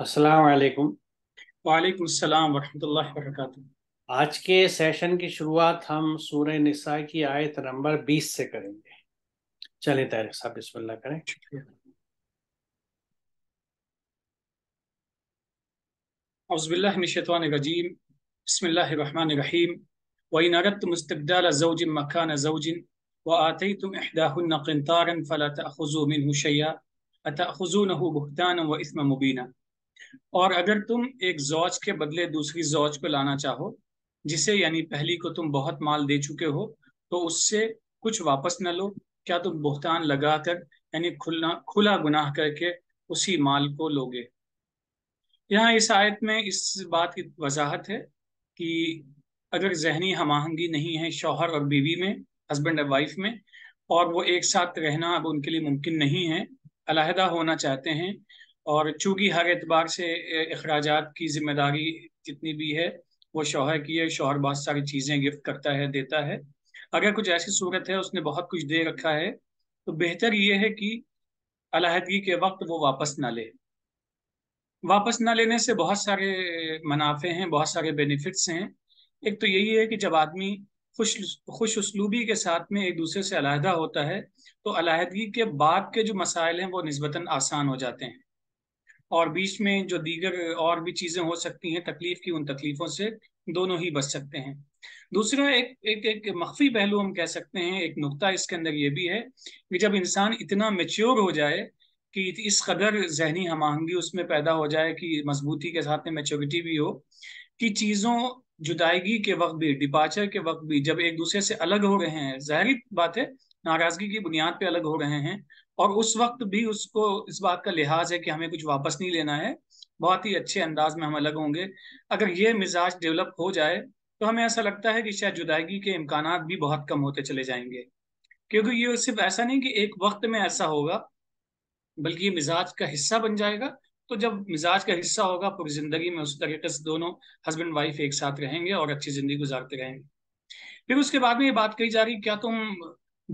अस्सलाम वालेकुम आज के सेशन की शुरुआत हम सूर्य निसा की आयत नंबर 20 से करेंगे चले तारिक साहब बिस्मिल्लाह करें औज़बिल्लाहिमिनशैतानिर्रजीम बिस्मिल्लाहिर्रहमानिर्रहीम وإن أردتم استبدال زوج مكان زوج وآتيتم إحداهن قنطارا فلا تأخذوا منه شيئا أتأخذونه بهتانا और अगर तुम एक जौज के बदले दूसरी जौज को लाना चाहो जिसे यानी पहली को तुम बहुत माल दे चुके हो तो उससे कुछ वापस न लो क्या तुम लगा लगाकर यानी खुलना खुला गुनाह करके उसी माल को लोगे यहाँ इस आयत में इस बात की वजाहत है कि अगर जहनी आहंगी नहीं है शौहर और बीवी में हस्बैंड और वाइफ में और वो एक साथ रहना अब उनके लिए मुमकिन नहीं है अलहदा होना चाहते हैं और चूंकि हर एतबार से अखराज की जिम्मेदारी जितनी भी है वो शोहर की है शोहर बहुत सारी चीज़ें गिफ्ट करता है देता है अगर कुछ ऐसी सूरत है उसने बहुत कुछ दे रखा है तो बेहतर ये है कि अलहदगी के वक्त वो वापस ना ले वापस ना लेने से बहुत सारे मुनाफे हैं बहुत सारे बेनिफिट्स हैं एक तो यही है कि जब आदमी खुश खुश उसलूबी के साथ में एक दूसरे से अलहदा होता है तो अलहदगी के बाद के जो मसाइल हैं वो नस्बता आसान हो जाते हैं और बीच में जो दीगर और भी चीज़ें हो सकती हैं तकलीफ की उन तकलीफ़ों से दोनों ही बच सकते हैं दूसरा एक एक एक मख्फी पहलू हम कह सकते हैं एक नुकता इसके अंदर ये भी है कि जब इंसान इतना मेच्योर हो जाए कि इस कदर जहनी आहंगी उसमें पैदा हो जाए कि मजबूती के साथ में मेच्योरिटी भी हो कि चीज़ों जुदायगी के वक्त भी डिपार्चर के वक्त भी जब एक दूसरे से अलग हो रहे हैं जाहिर बात है नाराजगी की बुनियाद पे अलग हो रहे हैं और उस वक्त भी उसको इस बात का लिहाज है कि हमें कुछ वापस नहीं लेना है बहुत ही अच्छे अंदाज में हम अलग होंगे अगर ये मिजाज डेवलप हो जाए तो हमें ऐसा लगता है कि शायद जुदायगी के इम्कान भी बहुत कम होते चले जाएंगे क्योंकि ये सिर्फ ऐसा नहीं कि एक वक्त में ऐसा होगा बल्कि ये मिजाज का हिस्सा बन जाएगा तो जब मिजाज का हिस्सा होगा पूरी जिंदगी में उस तरीके से दोनों हस्बैंड वाइफ एक साथ रहेंगे और अच्छी जिंदगी गुजारते रहेंगे फिर उसके बाद में ये बात कही जा रही क्या तुम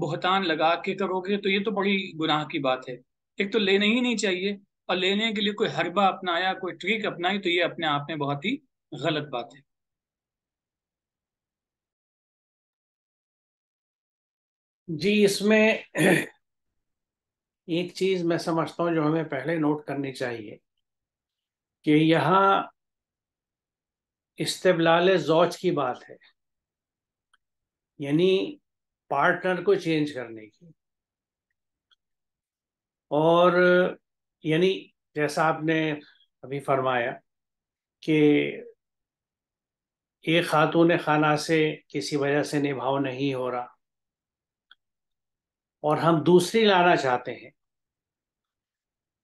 बहतान लगा के करोगे तो ये तो बड़ी गुनाह की बात है एक तो लेना ही नहीं चाहिए और लेने के लिए कोई हरबा अपनाया कोई ट्रिक अपनाई तो ये अपने आप में बहुत ही गलत बात है जी इसमें एक चीज मैं समझता हूं जो हमें पहले नोट करनी चाहिए कि यहाँ इस्तेबलाल जौज की बात है यानी पार्टनर को चेंज करने की और यानी जैसा आपने अभी फरमाया कि एक खातून खाना से किसी वजह से निभाव नहीं हो रहा और हम दूसरी लाना चाहते हैं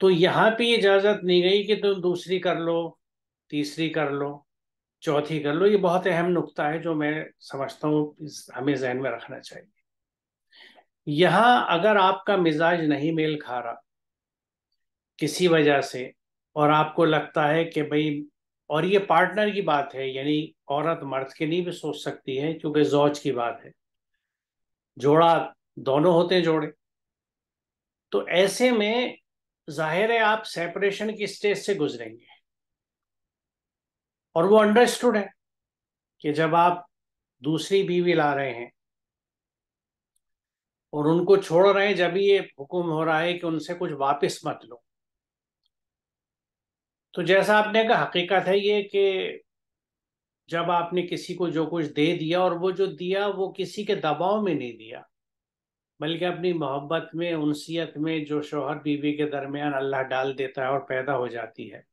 तो यहाँ पे इजाज़त नहीं गई कि तुम दूसरी कर लो तीसरी कर लो चौथी कर लो ये बहुत अहम नुकता है जो मैं समझता हूँ हमें जहन में रखना चाहिए यहाँ अगर आपका मिजाज नहीं मेल खा रहा किसी वजह से और आपको लगता है कि भाई और ये पार्टनर की बात है यानी औरत मर्द के नहीं भी सोच सकती है क्योंकि जौज की बात है जोड़ा दोनों होते हैं जोड़े तो ऐसे में जाहिर है आप सेपरेशन की स्टेज से गुजरेंगे और वो अंडरस्टूड है कि जब आप दूसरी बीवी ला रहे हैं और उनको छोड़ रहे हैं जब ये हुक्म हो रहा है कि उनसे कुछ वापस मत लो तो जैसा आपने कहा हकीकत है ये कि जब आपने किसी को जो कुछ दे दिया और वो जो दिया वो किसी के दबाव में नहीं दिया बल्कि अपनी मोहब्बत में उनसीयत में जो शोहर बीवी के दरमियान अल्लाह डाल देता है और पैदा हो जाती है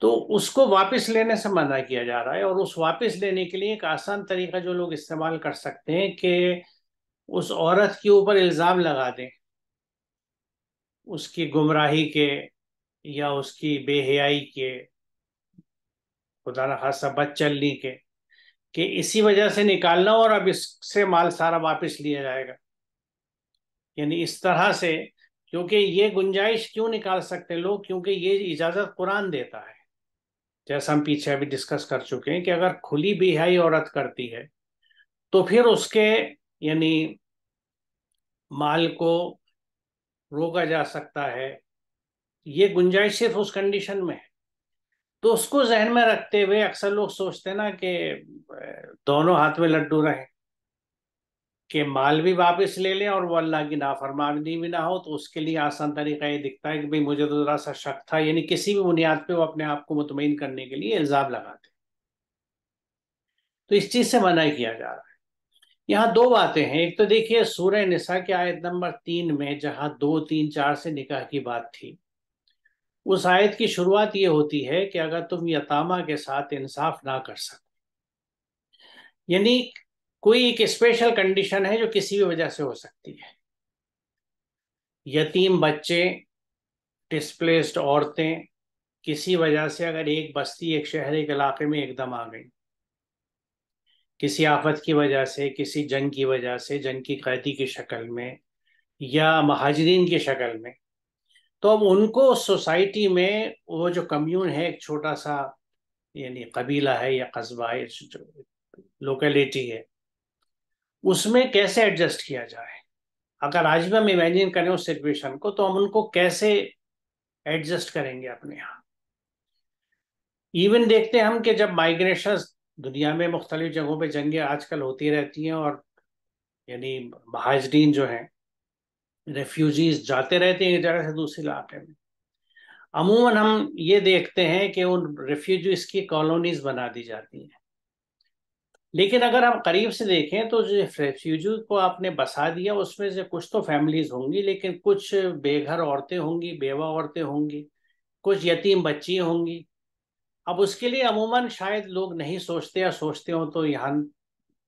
तो उसको वापस लेने से मना किया जा रहा है और उस वापस लेने के लिए एक आसान तरीका जो लोग इस्तेमाल कर सकते हैं कि उस औरत के ऊपर इल्ज़ाम लगा दें उसकी गुमराही के या उसकी बेहयाई के खुदा न खासा बद चलने के कि इसी वजह से निकालना और अब इससे माल सारा वापस लिया जाएगा यानी इस तरह से क्योंकि ये गुंजाइश क्यों निकाल सकते लोग क्योंकि ये इजाज़त कुरान देता है जैसा हम पीछे अभी डिस्कस कर चुके हैं कि अगर खुली बेहाई औरत करती है तो फिर उसके यानी माल को रोका जा सकता है ये गुंजाइश सिर्फ उस कंडीशन में है तो उसको जहन में रखते हुए अक्सर लोग सोचते ना कि दोनों हाथ में लड्डू रहे कि माल भी वापस ले लें और वो अल्लाह की नाफरमानी भी ना हो तो उसके लिए आसान तरीका ये दिखता है कि भाई मुझे तो ज़रा सा शक था यानी किसी भी बुनियाद पे वो अपने आप को मुतमिन करने के लिए इल्ज़ाम लगाते तो इस चीज़ से मना किया जा रहा है यहाँ दो बातें हैं एक तो देखिए सूर्य निशा के आयत नंबर तीन में जहां दो तीन चार से निकाह की बात थी उस आयत की शुरुआत ये होती है कि अगर तुम यतामा के साथ इंसाफ ना कर सको यानी कोई एक स्पेशल कंडीशन है जो किसी भी वजह से हो सकती है यतीम बच्चे डिस्प्लेस्ड औरतें किसी वजह से अगर एक बस्ती एक शहर एक इलाके में एकदम आ गई किसी आफत की वजह से किसी जंग की वजह से जंग की कैदी की शक्ल में या महाजरीन की शक्ल में तो अब उनको सोसाइटी में वो जो कम्यून है एक छोटा सा यानी कबीला है या कस्बा है लोकेलेटी है उसमें कैसे एडजस्ट किया जाए अगर आज भी हम इमेजिन करें उस सिचुएशन को तो हम उनको कैसे एडजस्ट करेंगे अपने यहाँ इवन देखते हैं हम कि जब माइग्रेशन दुनिया में मुख्तलिफ जगहों पर जंगें आजकल होती रहती हैं और यानी महाजरीन जो हैं रेफ्यूजीज जाते रहते हैं एक जगह से दूसरे इलाके में अमूमन हम ये देखते हैं कि उन रेफ्यूजीज की कॉलोनीज बना दी जाती हैं लेकिन अगर हम करीब से देखें तो जो रेफ्यूजी को आपने बसा दिया उसमें से कुछ तो फैमिलीज होंगी लेकिन कुछ बेघर औरतें होंगी बेवा औरतें होंगी कुछ यतीम बच्ची होंगी अब उसके लिए अमूमन शायद लोग नहीं सोचते या सोचते हो तो यहाँ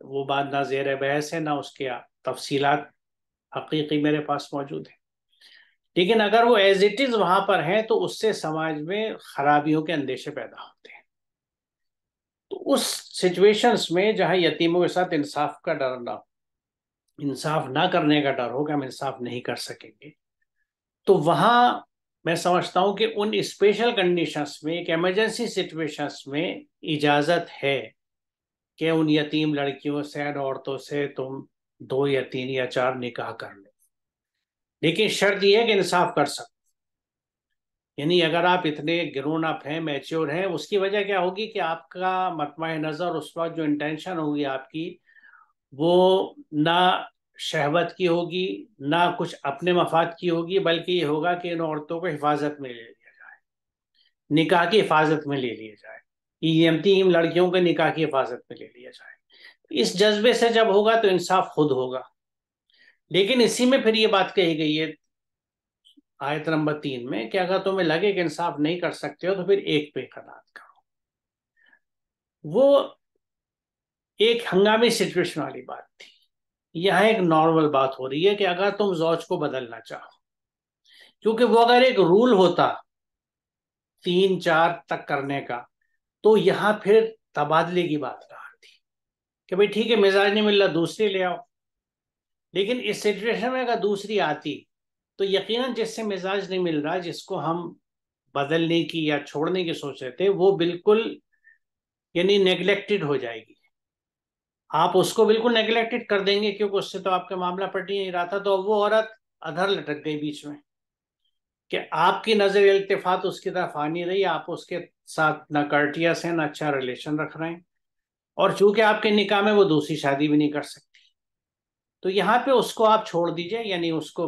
वो बात ना जेर बहस है ना उसके तफसीलात हकीकी मेरे पास मौजूद है लेकिन अगर वो एज इट इज़ वहाँ पर हैं तो उससे समाज में खराबियों के अंदेशे पैदा होते हैं तो उस सिचुएशंस में जहाँ यतीमों के साथ इंसाफ का डर ना इंसाफ ना करने का डर हो कि हम इंसाफ नहीं कर सकेंगे तो वहाँ मैं समझता हूँ कि उन स्पेशल कंडीशंस में एक एमरजेंसी सिचुएशंस में इजाज़त है कि उन यतीम लड़कियों से औरतों से तुम दो या तीन या चार निकाह कर लो लेकिन शर्त यह है कि इंसाफ कर सकते यानी अगर आप इतने ग्रोन अप हैं मैच्योर हैं उसकी वजह क्या होगी कि आपका मतम नज़र उस वक्त जो इंटेंशन होगी आपकी वो ना शहवत की होगी ना कुछ अपने मफाद की होगी बल्कि ये होगा कि इन औरतों को हिफाजत में ले लिया जाए निकाह की हिफाजत में ले लिया जाए इन लड़कियों के निकाह की हिफाजत में ले लिया जाए इस जज्बे से जब होगा तो इंसाफ खुद होगा लेकिन इसी में फिर ये बात कही गई है आयत नंबर तीन में कि अगर तुम्हें लगे कि इंसाफ नहीं कर सकते हो तो फिर एक पे कनात करो वो एक हंगामी सिचुएशन वाली बात थी यहाँ एक नॉर्मल बात हो रही है कि अगर तुम जौज को बदलना चाहो क्योंकि वो अगर एक रूल होता तीन चार तक करने का तो यहां फिर तबादले की बात कहा थी कि भाई ठीक है मिजाज नहीं मिल रहा दूसरी ले आओ लेकिन इस सिचुएशन में अगर दूसरी आती तो यकीनन जिससे मिजाज नहीं मिल रहा जिसको हम बदलने की या छोड़ने की सोच रहे थे वो बिल्कुल यानी नेग्लेक्टेड हो जाएगी आप उसको बिल्कुल नेग्लेक्टेड कर देंगे क्योंकि उससे तो आपका मामला पट ही नहीं रहा था तो वो औरत अधर लटक गई बीच में कि आपकी नजर इल्तफात उसकी तरफ आ नहीं रही आप उसके साथ ना कर्टियस हैं ना अच्छा रिलेशन रख रहे हैं और चूंकि आपके निकाह में वो दूसरी शादी भी नहीं कर सकती तो यहाँ पे उसको आप छोड़ दीजिए यानी उसको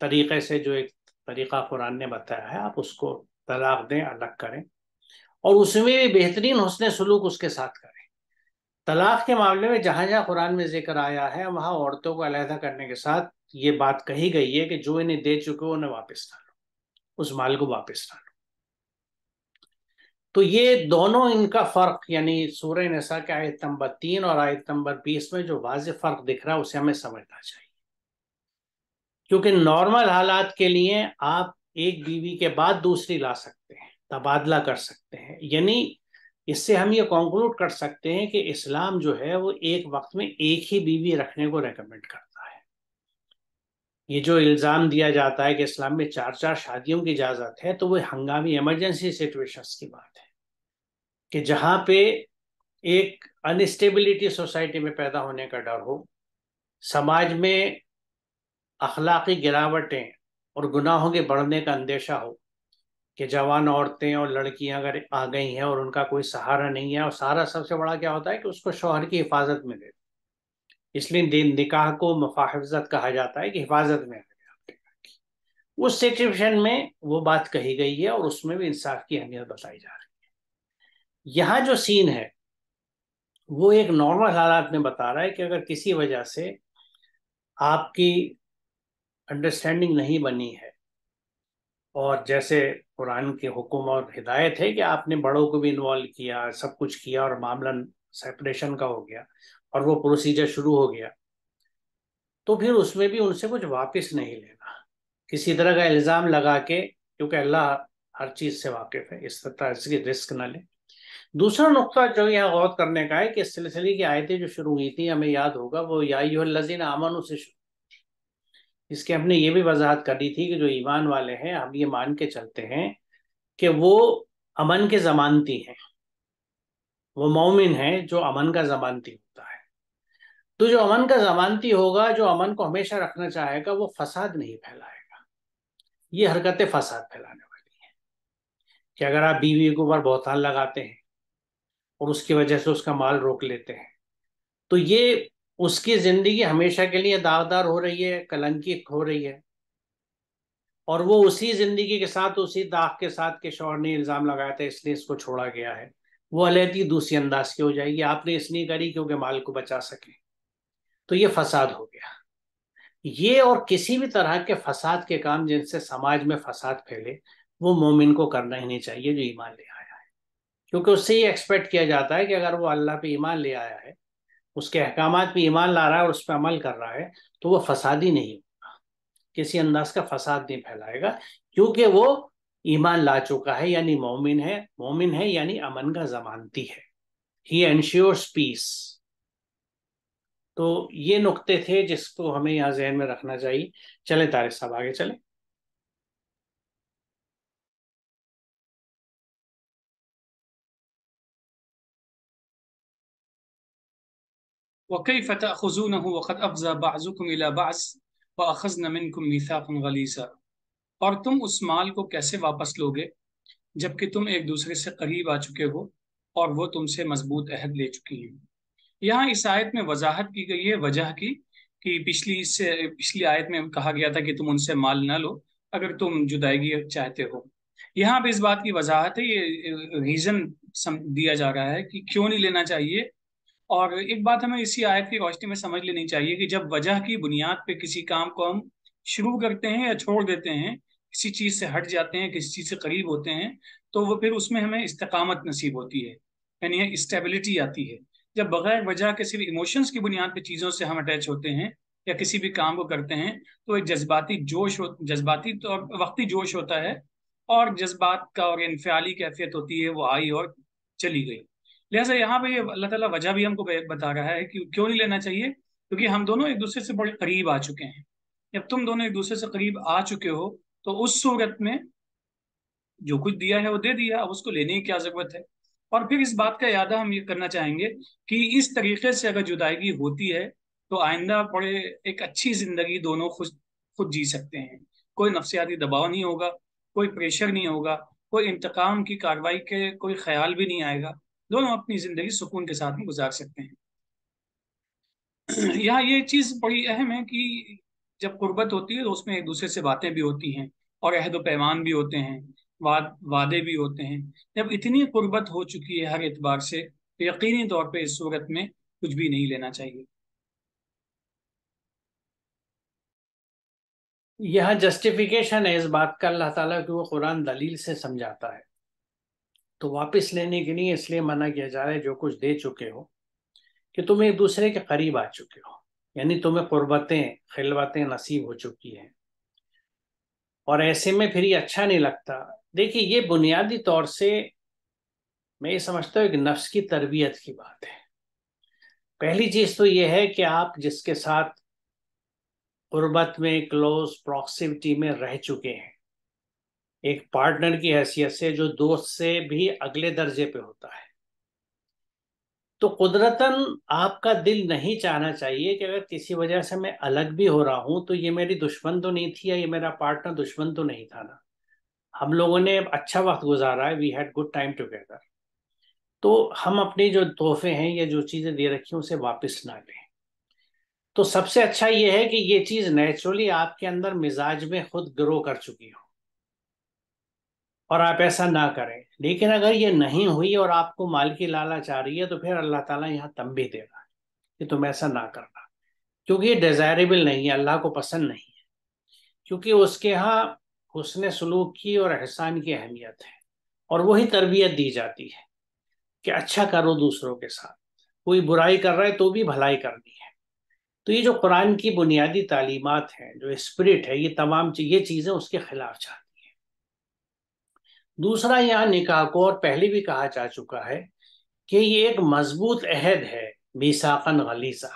तरीके से जो एक तरीका कुरान ने बताया है आप उसको तलाक दें अलग करें और उसमें भी बेहतरीन हसन सलूक उसके साथ करें तलाक के मामले में जहां जहां कुरान में जिक्र आया है वहां औरतों को अलहदा करने के साथ ये बात कही गई है कि जो इन्हें दे चुके हो उन्हें वापस ना लो उस माल को वापस ना लो तो ये दोनों इनका फर्क यानी सूर्य नशा के आयत नंबर तीन और आयत नंबर बीस में जो वाज फर्क दिख रहा है उसे हमें समझना चाहिए क्योंकि नॉर्मल हालात के लिए आप एक बीवी के बाद दूसरी ला सकते हैं तबादला कर सकते हैं यानी इससे हम ये कंक्लूड कर सकते हैं कि इस्लाम जो है वो एक वक्त में एक ही बीवी रखने को रेकमेंड करता है ये जो इल्ज़ाम दिया जाता है कि इस्लाम में चार चार शादियों की इजाज़त है तो वो हंगामी इमरजेंसी सिचुएशंस की बात है कि जहाँ पे एक अनस्टेबिलिटी सोसाइटी में पैदा होने का डर हो समाज में अखलाकी गिरावटें और गुनाहों के बढ़ने का अंदेशा हो कि जवान औरतें और लड़कियां अगर आ गई हैं और उनका कोई सहारा नहीं है और सहारा सबसे बड़ा क्या होता है कि उसको शोहर की हिफाजत में दे इसलिए दिन निकाह को मुफाहजत कहा जाता है कि हिफाजत में उस सिचुएशन में वो बात कही गई है और उसमें भी इंसाफ की अहमियत बताई जा रही है यहाँ जो सीन है वो एक नॉर्मल हालात में बता रहा है कि अगर किसी वजह से आपकी अंडरस्टैंडिंग नहीं बनी है और जैसे कुरान के हुक्म और हिदायत है कि आपने बड़ों को भी इन्वॉल्व किया सब कुछ किया और मामला सेपरेशन का हो गया और वो प्रोसीजर शुरू हो गया तो फिर उसमें भी उनसे कुछ वापस नहीं लेना किसी तरह का इल्ज़ाम लगा के क्योंकि अल्लाह हर चीज़ से वाकिफ़ है इस तरह इसकी रिस्क ना ले दूसरा नुकता जो यहाँ गौर करने का है कि इस सिलसिले की आयतें जो शुरू हुई थी हमें याद होगा वो याजीन अमन आमन से शुरू इसके हमने ये भी वजाहत कर दी थी कि जो ईमान वाले हैं हम ये मान के चलते हैं कि वो अमन के जमानती हैं वो मोमिन है जो अमन का जमानती होता है तो जो अमन का जमानती होगा जो अमन को हमेशा रखना चाहेगा वो फसाद नहीं फैलाएगा ये हरकतें फसाद फैलाने वाली हैं कि अगर आप बीवी के ऊपर बोतान लगाते हैं और उसकी वजह से उसका माल रोक लेते हैं तो ये उसकी जिंदगी हमेशा के लिए दावदार हो रही है कलंकित हो रही है और वो उसी जिंदगी के साथ उसी दाग के साथ के शौर ने इल्ज़ाम लगाया था इसलिए इसको छोड़ा गया है वो अलहदी दूसरी अंदाज की हो जाएगी आपने इसलिए करी क्योंकि माल को बचा सके तो ये फसाद हो गया ये और किसी भी तरह के फसाद के काम जिनसे समाज में फसाद फैले वो मोमिन को करना ही नहीं चाहिए जो ईमान ले आया है क्योंकि उससे ये एक्सपेक्ट किया जाता है कि अगर वो अल्लाह पे ईमान ले आया है उसके अहकाम पे ईमान ला रहा है और उस पर अमल कर रहा है तो वह फसादी नहीं होगा किसी अंदाज का फसाद नहीं फैलाएगा क्योंकि वो ईमान ला चुका है यानी मोमिन है मोमिन है यानी अमन का जमानती है ही एनश्योर्स पीस तो ये नुकते थे जिसको हमें यहाँ जहन में रखना चाहिए चले तारिक साहब आगे चले وكيف تأخذونه وقد अफजा بعضكم إلى بعض وأخذنا منكم ميثاقا غليظا और तुम उस माल को कैसे वापस लोगे जबकि तुम एक दूसरे से करीब आ चुके हो और वो तुमसे मजबूत अहद ले चुकी हैं यहाँ इस आयत में वजाहत की गई है वजह की कि पिछली इससे पिछली आयत में कहा गया था कि तुम उनसे माल ना लो अगर तुम जुदायगी चाहते हो यहाँ पे इस बात की वजाहत है ये रीज़न दिया जा रहा है कि क्यों नहीं लेना चाहिए और एक बात हमें इसी आयत की रोशनी में समझ लेनी चाहिए कि जब वजह की बुनियाद पे किसी काम को हम शुरू करते हैं या छोड़ देते हैं किसी चीज़ से हट जाते हैं किसी चीज़ से करीब होते हैं तो वो फिर उसमें हमें इस्तकामत नसीब होती है यानी स्टेबिलिटी आती है जब बगैर वजह के सिर्फ इमोशंस की बुनियाद पर चीज़ों से हम अटैच होते हैं या किसी भी काम को करते हैं तो एक जज्बाती जोश हो जज्बाती तो वक्ती जोश होता है और जज्बात का और इनफ्याली कैफियत होती है वो आई और चली गई लिहाजा यहाँ पे अल्लाह ताला वजह भी हमको बता रहा है कि क्यों नहीं लेना चाहिए क्योंकि हम दोनों एक दूसरे से बड़े करीब आ चुके हैं जब तुम दोनों एक दूसरे से करीब आ चुके हो तो उस सूरत में जो कुछ दिया है वो दे दिया अब उसको लेने की क्या जरूरत है और फिर इस बात का यादा हम ये करना चाहेंगे कि इस तरीके से अगर जुदायगी होती है तो आइंदा बड़े एक अच्छी जिंदगी दोनों खुद खुद जी सकते हैं कोई नफसियाती दबाव नहीं होगा कोई प्रेशर नहीं होगा कोई इंतकाम की कार्रवाई के कोई ख्याल भी नहीं आएगा दोनों अपनी जिंदगी सुकून के साथ में गुजार सकते हैं यहाँ ये चीज़ बड़ी अहम है कि जब गुर्बत होती है तो उसमें एक दूसरे से बातें भी होती हैं और अहद व पैमान भी होते हैं वाद वादे भी होते हैं जब इतनी गुर्बत हो चुकी है हर एतबार से तो यकीनी तौर पर इस सूरत में कुछ भी नहीं लेना चाहिए यह जस्टिफिकेशन है इस बात का अल्लाह ताला कि वो कुरान दलील से समझाता है तो वापस लेने के लिए इसलिए मना किया जा रहा है जो कुछ दे चुके हो कि तुम एक दूसरे के करीब आ चुके हो यानी तुम्हें कुर्बतें खिलवातें नसीब हो चुकी हैं और ऐसे में फिर ये अच्छा नहीं लगता देखिए ये बुनियादी तौर से मैं ये समझता हूँ कि नफ्स की तरबियत की बात है पहली चीज तो ये है कि आप जिसके साथ गुर्बत में क्लोज प्रॉक्सिविटी में रह चुके हैं एक पार्टनर की हैसियत से जो दोस्त से भी अगले दर्जे पे होता है तो कुदरतन आपका दिल नहीं चाहना चाहिए कि अगर किसी वजह से मैं अलग भी हो रहा हूं तो ये मेरी दुश्मन तो नहीं थी या ये मेरा पार्टनर दुश्मन तो नहीं था ना हम लोगों ने अच्छा वक्त गुजारा है we had good time together तो हम अपने जो तोहफे हैं या जो चीज़ें दे रखी हैं उसे वापस ना लें तो सबसे अच्छा ये है कि ये चीज़ नेचुरली आपके अंदर मिजाज में खुद ग्रो कर चुकी हो और आप ऐसा ना करें लेकिन अगर ये नहीं हुई और आपको माल की लालच आ रही है तो फिर अल्लाह ताला यहाँ तंबी दे रहा कि तुम ऐसा ना करना क्योंकि ये डिजायरेबल नहीं है अल्लाह को पसंद नहीं है क्योंकि उसके यहाँ हुसन सलूक की और एहसान की अहमियत है और वही तरबियत दी जाती है कि अच्छा करो दूसरों के साथ कोई बुराई कर रहा है तो भी भलाई करनी है तो ये जो कुरान की बुनियादी तालीमत हैं जो स्प्रिट है ये तमाम ये चीज़ें उसके खिलाफ जाती दूसरा यहाँ निकाह को और पहले भी कहा जा चुका है कि ये एक मजबूत अहद है मीसाकन गलीसा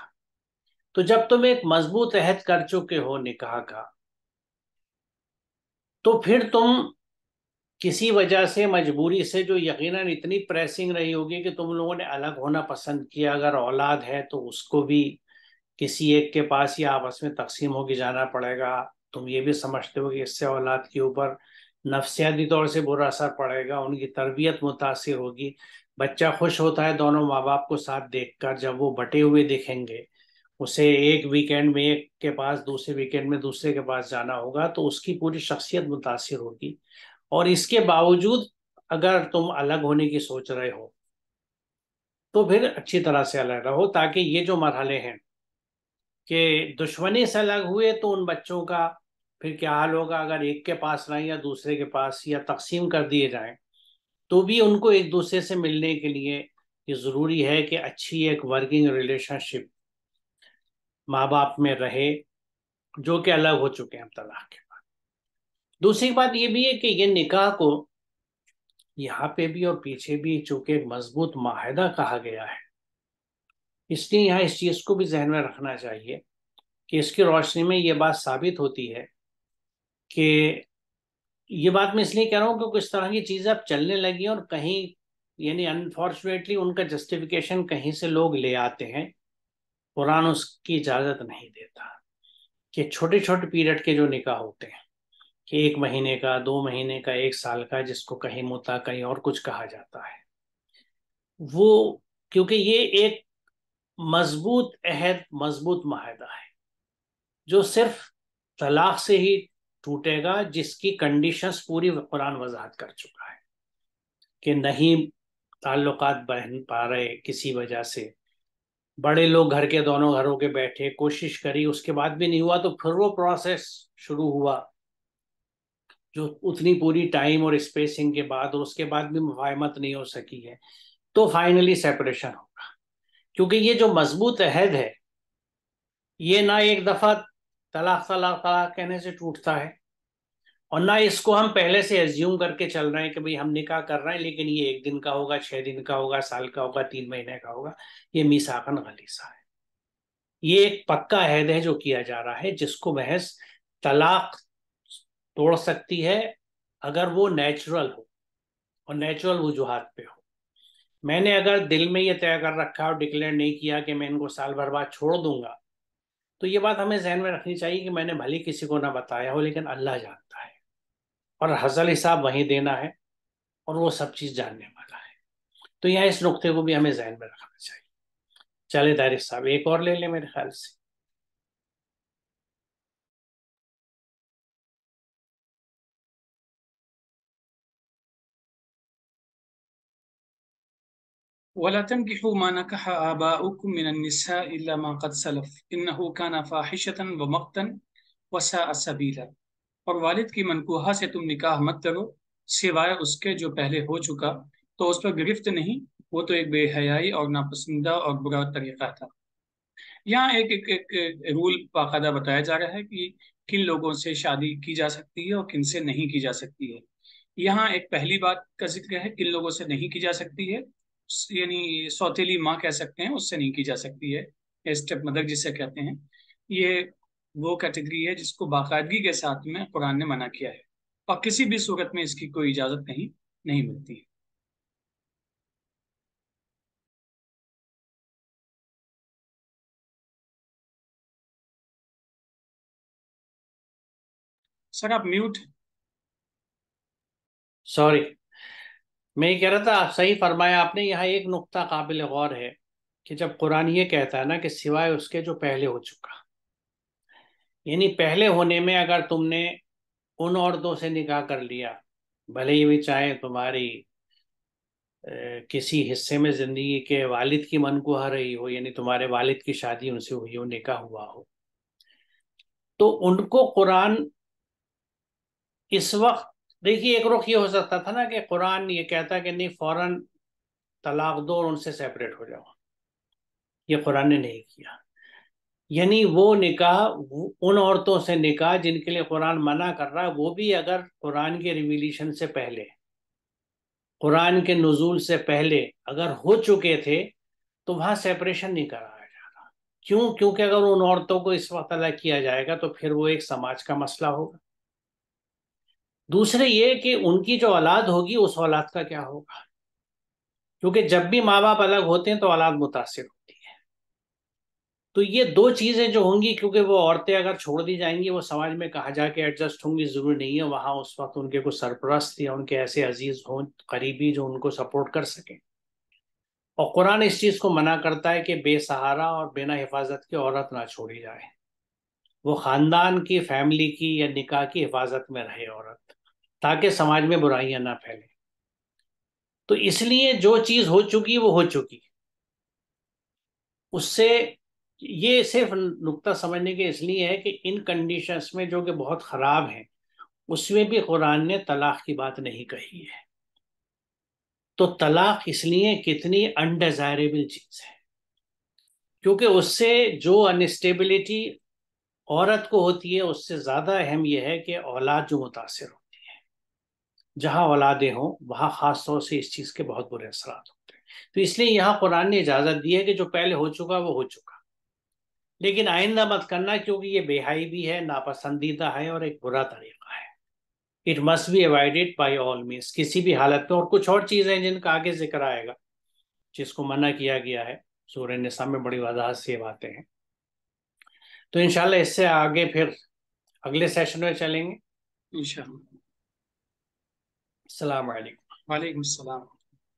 तो जब तुम एक मजबूत अहद कर चुके हो निकाह का तो फिर तुम किसी वजह से मजबूरी से जो यकीनन इतनी प्रेसिंग रही होगी कि तुम लोगों ने अलग होना पसंद किया अगर औलाद है तो उसको भी किसी एक के पास ही आपस में तकसीम होगी जाना पड़ेगा तुम ये भी समझते हो कि इससे औलाद के ऊपर नफसियाती तौर से बुरा असर पड़ेगा उनकी तरबियत मुतासर होगी बच्चा खुश होता है दोनों माँ बाप को साथ देखकर जब वो बटे हुए दिखेंगे उसे एक वीकेंड में एक के पास दूसरे वीकेंड में दूसरे के पास जाना होगा तो उसकी पूरी शख्सियत मुतासर होगी और इसके बावजूद अगर तुम अलग होने की सोच रहे हो तो फिर अच्छी तरह से अलग रहो ताकि ये जो मरहले हैं कि दुश्मनी से अलग हुए तो उन बच्चों का फिर क्या हाल होगा अगर एक के पास ना या दूसरे के पास या तकसीम कर दिए जाए तो भी उनको एक दूसरे से मिलने के लिए ये ज़रूरी है कि अच्छी एक वर्किंग रिलेशनशिप माँ बाप में रहे जो कि अलग हो चुके हैं तलाक के बाद दूसरी बात ये भी है कि ये निकाह को यहाँ पे भी और पीछे भी चूंकि एक मजबूत माहिदा कहा गया है इसलिए यहाँ इस चीज़ को भी जहन में रखना चाहिए कि इसकी रोशनी में ये बात साबित होती है कि ये बात मैं इसलिए कह रहा हूँ क्योंकि इस तरह की चीज़ें अब चलने लगी और कहीं यानी अनफॉर्चुनेटली उनका जस्टिफिकेशन कहीं से लोग ले आते हैं कुरान उसकी इजाज़त नहीं देता कि छोटे छोटे पीरियड के जो निकाह होते हैं कि एक महीने का दो महीने का एक साल का जिसको कहीं मुता कहीं और कुछ कहा जाता है वो क्योंकि ये एक मजबूत अहद मजबूत माहदा है जो सिर्फ तलाक से ही टूटेगा जिसकी कंडीशंस पूरी कुरान वजाहत कर चुका है कि नहीं ताल्लुक बहन पा रहे किसी वजह से बड़े लोग घर के दोनों घरों के बैठे कोशिश करी उसके बाद भी नहीं हुआ तो फिर वो प्रोसेस शुरू हुआ जो उतनी पूरी टाइम और स्पेसिंग के बाद और उसके बाद भी मुफाहमत नहीं हो सकी है तो फाइनली सेपरेशन होगा क्योंकि ये जो मजबूत अहद है ये ना एक दफ़ा तलाक तलाक तलाक कहने से टूटता है और ना इसको हम पहले से एज्यूम करके चल रहे हैं कि भाई हम निकाह कर रहे हैं लेकिन ये एक दिन का होगा छह दिन का होगा साल का होगा तीन महीने का होगा ये मीसाकन गलीसा है ये एक पक्का हैद है जो किया जा रहा है जिसको महज तलाक तोड़ सकती है अगर वो नेचुरल हो और नेचुरल वजूहत पे हो मैंने अगर दिल में ये तय कर रखा और डिक्लेयर नहीं किया कि मैं इनको साल भर बाद छोड़ दूंगा तो ये बात हमें जहन में रखनी चाहिए कि मैंने भले किसी को ना बताया हो लेकिन अल्लाह जानता है और हजल हिसाब वहीं देना है और वो सब चीज़ जानने वाला है तो यह इस नुकते को भी हमें जहन में रखना चाहिए चले तारिफ साहब एक और ले लें मेरे ख्याल से ولا تنكحوا ما نكح آباؤكم من النساء إلا ما قد سلف إنه كان فاحشة ومقتا وساء سبيلا और वालिद की मनकुहा से तुम निकाह मत करो सिवाय उसके जो पहले हो चुका तो उस पर गिरफ्त नहीं वो तो एक बेहयाई और नापसंदा और बुरा तरीका था यहाँ एक, एक, एक रूल बाकायदा बताया जा रहा है कि किन लोगों से शादी की जा सकती है और किन से नहीं की जा सकती है यहाँ एक पहली बात का जिक्र है किन लोगों से नहीं की जा सकती है यानी सौतीली माँ कह सकते हैं उससे नहीं की जा सकती है या स्टेप मदर जिसे कहते हैं ये वो कैटेगरी है जिसको बाकायदगी के साथ में कुरान ने मना किया है और किसी भी सूरत में इसकी कोई इजाज़त नहीं नहीं मिलती है सर आप म्यूट सॉरी मैं ये कह रहा था सही फरमाया आपने यहाँ एक नुकता काबिल गौर है कि जब कुरान ये कहता है ना कि सिवाय उसके जो पहले हो चुका यानी पहले होने में अगर तुमने उन औरतों से निकाह कर लिया भले ही वे चाहे तुम्हारी ए, किसी हिस्से में ज़िंदगी के वालिद की मन को हर रही हो यानी तुम्हारे वालिद की शादी उनसे हुई हो निकाह हुआ हो तो उनको कुरान इस वक्त देखिए एक रुख ये हो सकता था ना कि कुरान ये कहता कि नहीं फौरन तलाक दो और उनसे सेपरेट हो जाओ ये कुरान ने नहीं किया यानी वो निकाह उन औरतों से निकाह जिनके लिए कुरान मना कर रहा है वो भी अगर कुरान के रिवीलेशन से पहले कुरान के नजूल से पहले अगर हो चुके थे तो वहां सेपरेशन नहीं कराया जा रहा क्यों क्योंकि अगर उन औरतों को इस वक्त अलग किया जाएगा तो फिर वो एक समाज का मसला होगा दूसरे ये कि उनकी जो औलाद होगी उस औलाद का क्या होगा क्योंकि जब भी माँ बाप अलग होते हैं तो औलाद मुतासर होती है तो ये दो चीज़ें जो होंगी क्योंकि वो औरतें अगर छोड़ दी जाएंगी वो समाज में कहा जाके एडजस्ट होंगी ज़रूरी नहीं है वहाँ उस वक्त उनके कुछ सरपरस्त या उनके ऐसे अजीज़ हों करीबी जो उनको सपोर्ट कर सकें और कुरान इस चीज़ को मना करता है कि बेसहारा और बिना हिफाजत की औरत ना छोड़ी जाए वो ख़ानदान की फैमिली की या निकाह की हिफाजत में रहे औरत ताकि समाज में बुराइयां ना फैले तो इसलिए जो चीज हो चुकी वो हो चुकी उससे ये सिर्फ नुकता समझने के इसलिए है कि इन कंडीशंस में जो कि बहुत खराब हैं उसमें भी कुरान ने तलाक की बात नहीं कही है तो तलाक इसलिए कितनी अनडिजायरेबल चीज है क्योंकि उससे जो अनस्टेबिलिटी औरत को होती है उससे ज्यादा अहम यह है कि औलाद जो मुतासर हो जहाँ औलादे हों वहाँ ख़ास तौर से इस चीज़ के बहुत बुरे असरात होते हैं तो इसलिए यहाँ कुरान ने इजाज़त दी है कि जो पहले हो चुका वो हो चुका लेकिन आइंदा मत करना क्योंकि ये बेहाई भी है नापसंदीदा है और एक बुरा तरीका है it must be avoided by all means किसी भी हालत में और कुछ और चीज़ें हैं जिनका आगे जिक्र आएगा जिसको मना किया गया है सूर्य निशा में बड़ी वजाहत से बातें हैं तो इनशाला इससे आगे फिर अगले सेशन में चलेंगे इंशाल्लाह السلام عليكم وعليكم السلام